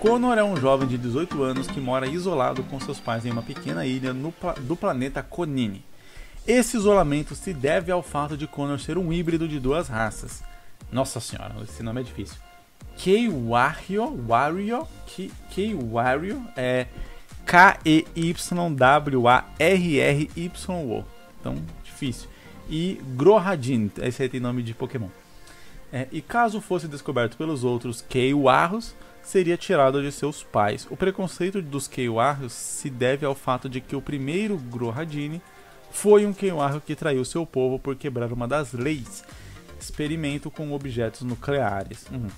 Connor é um jovem de 18 anos que mora isolado com seus pais em uma pequena ilha no do planeta Conine. Esse isolamento se deve ao fato de Connor ser um híbrido de duas raças. Nossa senhora, esse nome é difícil. K-Wario, Wario, k é K-E-Y-W-A-R-R-Y-O. Então, difícil. E Grohadin, esse aí tem nome de Pokémon. É, e caso fosse descoberto pelos outros K-Warros, seria tirado de seus pais. O preconceito dos Keiwarrios se deve ao fato de que o primeiro Grohadini foi um Keiwarrio que traiu seu povo por quebrar uma das leis, experimento com objetos nucleares. Uhum.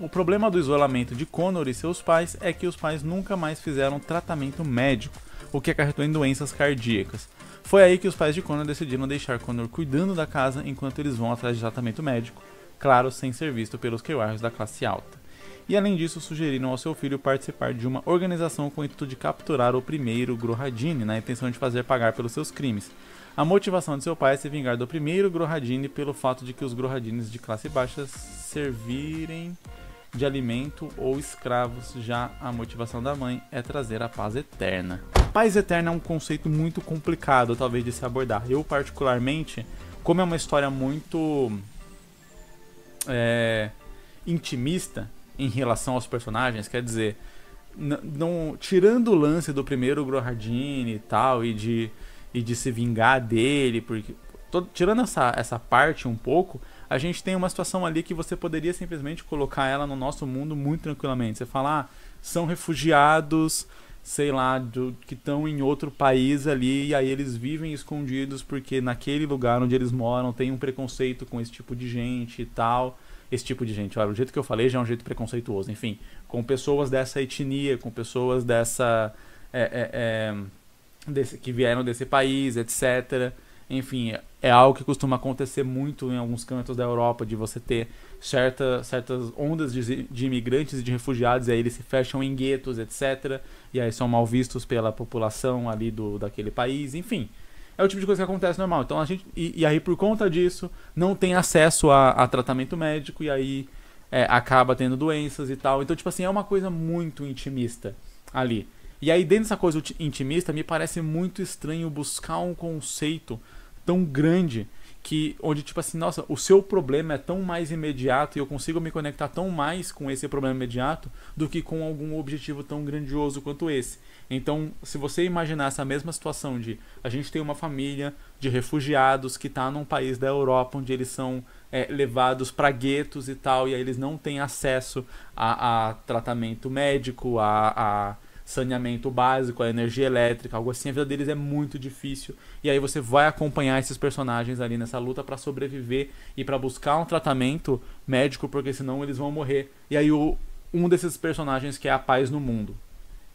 O problema do isolamento de Connor e seus pais é que os pais nunca mais fizeram tratamento médico, o que acarretou em doenças cardíacas. Foi aí que os pais de Connor decidiram deixar Connor cuidando da casa enquanto eles vão atrás de tratamento médico, claro, sem ser visto pelos Keiwarrios da classe alta e além disso sugeriram ao seu filho participar de uma organização com o intuito de capturar o primeiro Grohadine na intenção de fazer pagar pelos seus crimes. A motivação de seu pai é se vingar do primeiro Grohadine pelo fato de que os Grohadines de classe baixa servirem de alimento ou escravos, já a motivação da mãe é trazer a paz eterna. Paz eterna é um conceito muito complicado, talvez, de se abordar. Eu, particularmente, como é uma história muito é, intimista, em relação aos personagens, quer dizer, não tirando o lance do primeiro Grohardini e tal e de e de se vingar dele, porque tirando essa essa parte um pouco, a gente tem uma situação ali que você poderia simplesmente colocar ela no nosso mundo muito tranquilamente. Você falar, ah, são refugiados, sei lá, do, que estão em outro país ali, e aí eles vivem escondidos porque naquele lugar onde eles moram tem um preconceito com esse tipo de gente e tal esse tipo de gente. Olha, o jeito que eu falei já é um jeito preconceituoso. Enfim, com pessoas dessa etnia, com pessoas dessa. É, é, é desse, que vieram desse país, etc. Enfim, é algo que costuma acontecer muito em alguns cantos da Europa, de você ter certa, certas ondas de, de imigrantes e de refugiados, e aí eles se fecham em guetos, etc. E aí são mal vistos pela população ali do, daquele país, enfim. É o tipo de coisa que acontece normal. Então a gente. E, e aí, por conta disso, não tem acesso a, a tratamento médico e aí é, acaba tendo doenças e tal. Então, tipo assim, é uma coisa muito intimista ali. E aí, dentro dessa coisa intimista, me parece muito estranho buscar um conceito tão grande que onde tipo assim, nossa, o seu problema é tão mais imediato e eu consigo me conectar tão mais com esse problema imediato do que com algum objetivo tão grandioso quanto esse. Então, se você imaginar essa mesma situação de a gente tem uma família de refugiados que está num país da Europa onde eles são é, levados para guetos e tal, e aí eles não têm acesso a, a tratamento médico, a, a saneamento básico, a energia elétrica, algo assim. A vida deles é muito difícil. E aí você vai acompanhar esses personagens ali nessa luta para sobreviver e para buscar um tratamento médico, porque senão eles vão morrer. E aí o, um desses personagens que é a paz no mundo.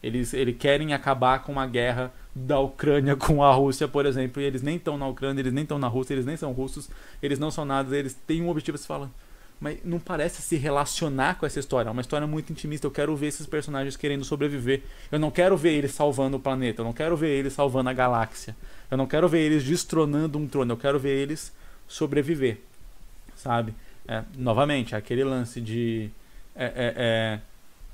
Eles, eles querem acabar com uma guerra da Ucrânia com a Rússia, por exemplo, e eles nem estão na Ucrânia, eles nem estão na Rússia, eles nem são russos, eles não são nada, eles têm um objetivo, se fala, mas não parece se relacionar com essa história. É uma história muito intimista. Eu quero ver esses personagens querendo sobreviver. Eu não quero ver eles salvando o planeta. Eu não quero ver eles salvando a galáxia. Eu não quero ver eles destronando um trono. Eu quero ver eles sobreviver. Sabe? É, novamente, aquele lance de. É, é, é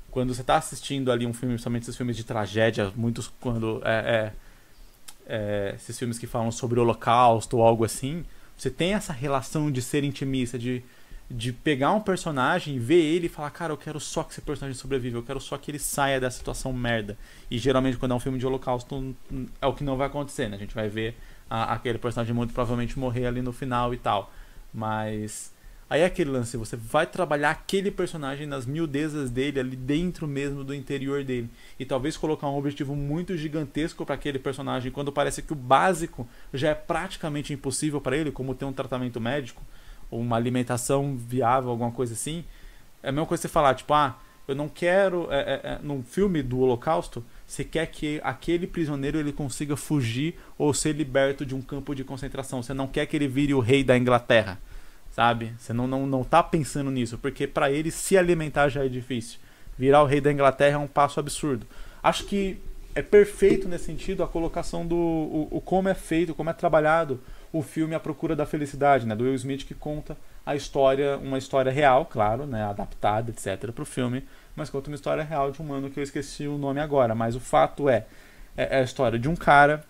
quando você está assistindo ali um filme, principalmente esses filmes de tragédia, muitos quando. É, é, esses filmes que falam sobre o holocausto ou algo assim, você tem essa relação de ser intimista, de de pegar um personagem, ver ele e falar, cara, eu quero só que esse personagem sobreviva, eu quero só que ele saia dessa situação merda. E geralmente quando é um filme de holocausto é o que não vai acontecer, né? A gente vai ver a, aquele personagem muito provavelmente morrer ali no final e tal. Mas aí é aquele lance, você vai trabalhar aquele personagem nas miudezas dele ali dentro mesmo do interior dele e talvez colocar um objetivo muito gigantesco para aquele personagem quando parece que o básico já é praticamente impossível para ele, como ter um tratamento médico ou uma alimentação viável, alguma coisa assim. É a mesma coisa você falar, tipo, ah, eu não quero. É, é, é, num filme do Holocausto, você quer que aquele prisioneiro ele consiga fugir ou ser liberto de um campo de concentração. Você não quer que ele vire o rei da Inglaterra, sabe? Você não, não, não tá pensando nisso, porque para ele se alimentar já é difícil. Virar o rei da Inglaterra é um passo absurdo. Acho que é perfeito nesse sentido a colocação do o, o, como é feito, como é trabalhado o filme A Procura da Felicidade, né, do Will Smith que conta a história, uma história real, claro, né, adaptada, etc, para o filme, mas conta uma história real de um humano que eu esqueci o nome agora, mas o fato é, é, é a história de um cara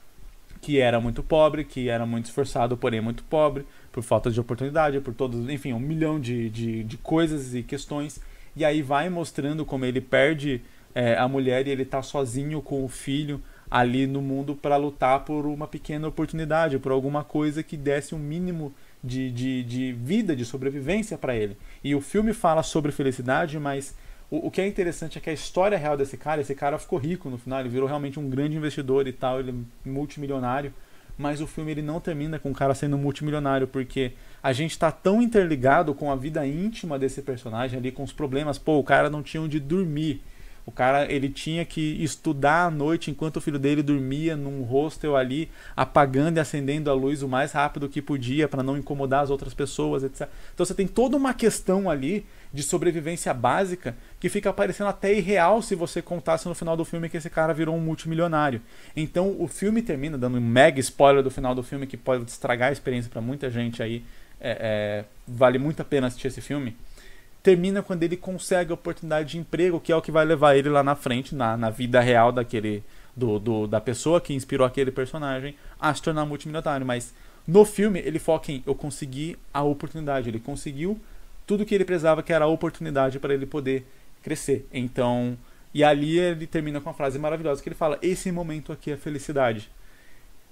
que era muito pobre, que era muito esforçado, porém muito pobre, por falta de oportunidade, por todos, enfim, um milhão de, de, de coisas e questões, e aí vai mostrando como ele perde é, a mulher e ele tá sozinho com o filho ali no mundo para lutar por uma pequena oportunidade, por alguma coisa que desse um mínimo de, de, de vida, de sobrevivência para ele. E o filme fala sobre felicidade, mas o, o, que é interessante é que a história real desse cara, esse cara ficou rico no final, ele virou realmente um grande investidor e tal, ele é multimilionário. Mas o filme ele não termina com o cara sendo multimilionário, porque a gente está tão interligado com a vida íntima desse personagem ali, com os problemas. Pô, o cara não tinha onde dormir o cara ele tinha que estudar à noite enquanto o filho dele dormia num hostel ali, apagando e acendendo a luz o mais rápido que podia para não incomodar as outras pessoas, etc. Então você tem toda uma questão ali de sobrevivência básica que fica parecendo até irreal se você contasse no final do filme que esse cara virou um multimilionário. Então o filme termina dando um mega spoiler do final do filme que pode estragar a experiência para muita gente aí. É, é, vale muito a pena assistir esse filme termina quando ele consegue a oportunidade de emprego, que é o que vai levar ele lá na frente, na, na vida real daquele. Do, do, da pessoa que inspirou aquele personagem a se tornar multimilionário. Mas no filme ele foca em eu consegui a oportunidade. Ele conseguiu tudo que ele precisava, que era a oportunidade para ele poder crescer. Então. E ali ele termina com uma frase maravilhosa que ele fala: Esse momento aqui é felicidade.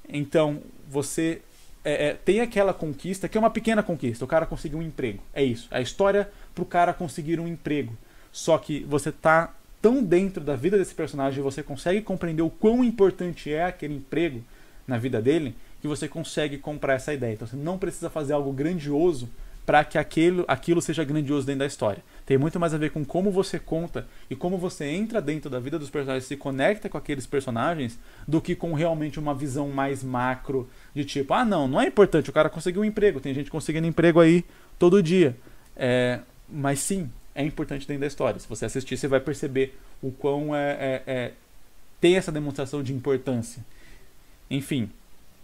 Então, você é, é, tem aquela conquista, que é uma pequena conquista. O cara conseguiu um emprego. É isso. É a história para o cara conseguir um emprego. Só que você tá tão dentro da vida desse personagem, você consegue compreender o quão importante é aquele emprego na vida dele, que você consegue comprar essa ideia. Então você não precisa fazer algo grandioso para que aquilo, aquilo seja grandioso dentro da história. Tem muito mais a ver com como você conta e como você entra dentro da vida dos personagens, se conecta com aqueles personagens, do que com realmente uma visão mais macro de tipo, ah não, não é importante, o cara conseguiu um emprego, tem gente conseguindo emprego aí todo dia. É, mas sim, é importante dentro da história. Se você assistir, você vai perceber o quão é, é, é tem essa demonstração de importância. Enfim,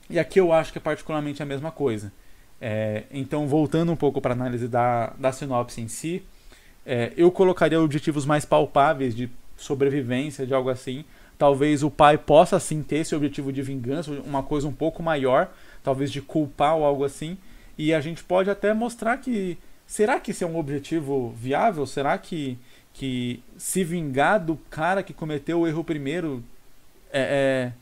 e aqui eu acho que é particularmente a mesma coisa. É, então, voltando um pouco para a análise da, da sinopse em si, é, eu colocaria objetivos mais palpáveis de sobrevivência, de algo assim. Talvez o pai possa sim ter esse objetivo de vingança, uma coisa um pouco maior, talvez de culpar ou algo assim. E a gente pode até mostrar que Será que esse é um objetivo viável? Será que, que se vingar do cara que cometeu o erro primeiro é,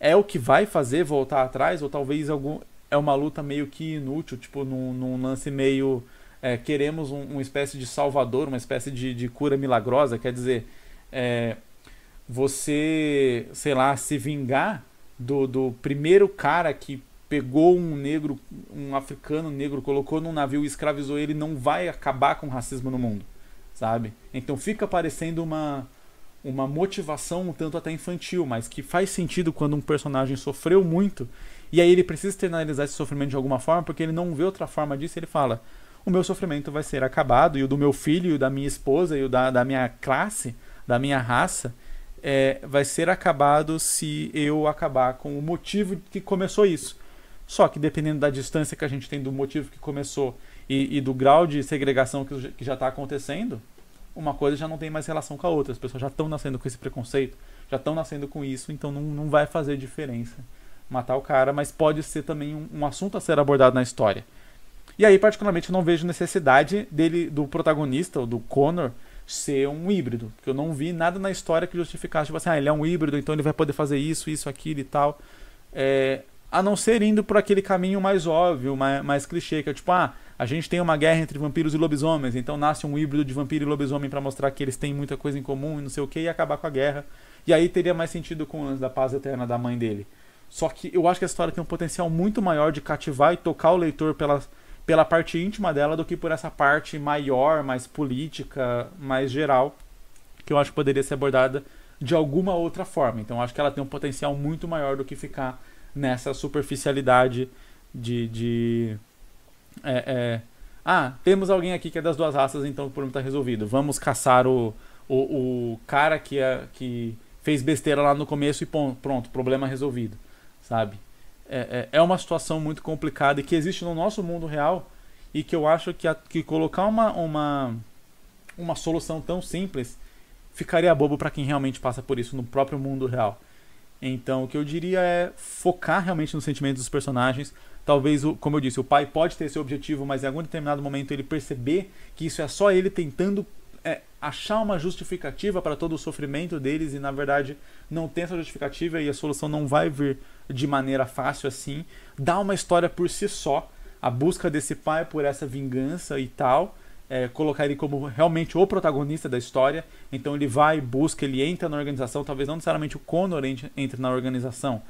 é, é o que vai fazer voltar atrás? Ou talvez algum, é uma luta meio que inútil, tipo num, num lance meio. É, queremos um, uma espécie de salvador, uma espécie de, de cura milagrosa, quer dizer, é, você, sei lá, se vingar do, do primeiro cara que pegou um negro, um africano negro, colocou num navio e escravizou ele, não vai acabar com o racismo no mundo, sabe? Então fica parecendo uma uma motivação um tanto até infantil, mas que faz sentido quando um personagem sofreu muito e aí ele precisa externalizar esse sofrimento de alguma forma, porque ele não vê outra forma disso, ele fala: "O meu sofrimento vai ser acabado e o do meu filho, e o da minha esposa e o da, da minha classe, da minha raça, é, vai ser acabado se eu acabar com o motivo que começou isso." Só que dependendo da distância que a gente tem do motivo que começou e, e do grau de segregação que, que já está acontecendo, uma coisa já não tem mais relação com a outra. As pessoas já estão nascendo com esse preconceito, já estão nascendo com isso, então não, não vai fazer diferença matar o cara, mas pode ser também um, um assunto a ser abordado na história. E aí, particularmente, eu não vejo necessidade dele, do protagonista, ou do Connor, ser um híbrido. Porque eu não vi nada na história que justificasse, tipo assim, ah, ele é um híbrido, então ele vai poder fazer isso, isso, aquilo e tal. É, a não ser indo por aquele caminho mais óbvio, mais, mais clichê, que é tipo, ah, a gente tem uma guerra entre vampiros e lobisomens, então nasce um híbrido de vampiro e lobisomem para mostrar que eles têm muita coisa em comum e não sei o que, e acabar com a guerra. E aí teria mais sentido com o da paz eterna da mãe dele. Só que eu acho que a história tem um potencial muito maior de cativar e tocar o leitor pela, pela parte íntima dela do que por essa parte maior, mais política, mais geral, que eu acho que poderia ser abordada de alguma outra forma. Então eu acho que ela tem um potencial muito maior do que ficar nessa superficialidade de. de é, é, ah, temos alguém aqui que é das duas raças, então o problema está resolvido. Vamos caçar o, o, o cara que, é, que fez besteira lá no começo e pronto, problema resolvido, sabe? É, é, é, uma situação muito complicada e que existe no nosso mundo real e que eu acho que, a, que colocar uma, uma, uma solução tão simples ficaria bobo para quem realmente passa por isso no próprio mundo real. Então, o que eu diria é focar realmente nos sentimentos dos personagens. Talvez, como eu disse, o pai pode ter esse objetivo, mas em algum determinado momento ele perceber que isso é só ele tentando é, achar uma justificativa para todo o sofrimento deles e, na verdade, não tem essa justificativa e a solução não vai vir de maneira fácil assim. Dá uma história por si só, a busca desse pai por essa vingança e tal é, colocar ele como realmente o protagonista da história. Então ele vai, busca, ele entra na organização. Talvez não necessariamente o Connor entre na organização.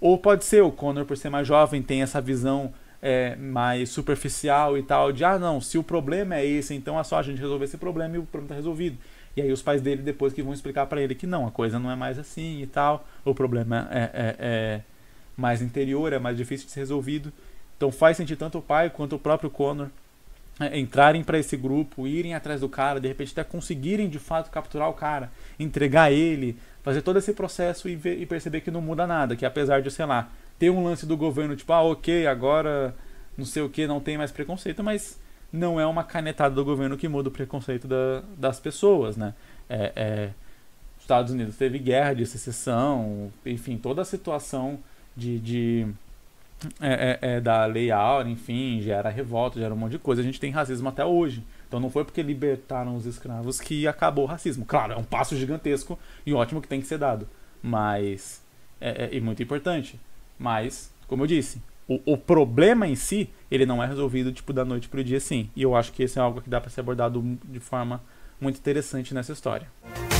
Ou pode ser o Connor, por ser mais jovem, tem essa visão é, mais superficial e tal, de ah, não, se o problema é esse, então é só a gente resolver esse problema e o problema está resolvido. E aí os pais dele depois que vão explicar para ele que não, a coisa não é mais assim e tal, o problema é, é, é mais interior, é mais difícil de ser resolvido. Então faz sentir tanto o pai quanto o próprio Connor né, entrarem para esse grupo, irem atrás do cara, de repente até conseguirem de fato capturar o cara, entregar ele, fazer todo esse processo e, ver, e perceber que não muda nada, que apesar de, sei lá, ter um lance do governo tipo, ah, ok, agora não sei o que, não tem mais preconceito, mas não é uma canetada do governo que muda o preconceito da, das pessoas, né? É, é, Estados Unidos teve guerra de secessão, enfim, toda a situação de, de é, é, é, da Lei Áurea, enfim, gera revolta, gera um monte de coisa. A gente tem racismo até hoje. Então não foi porque libertaram os escravos que acabou o racismo. Claro, é um passo gigantesco e ótimo que tem que ser dado. Mas. É, é e muito importante. Mas, como eu disse, o, o, problema em si, ele não é resolvido tipo da noite pro dia sim. E eu acho que esse é algo que dá para ser abordado de forma muito interessante nessa história.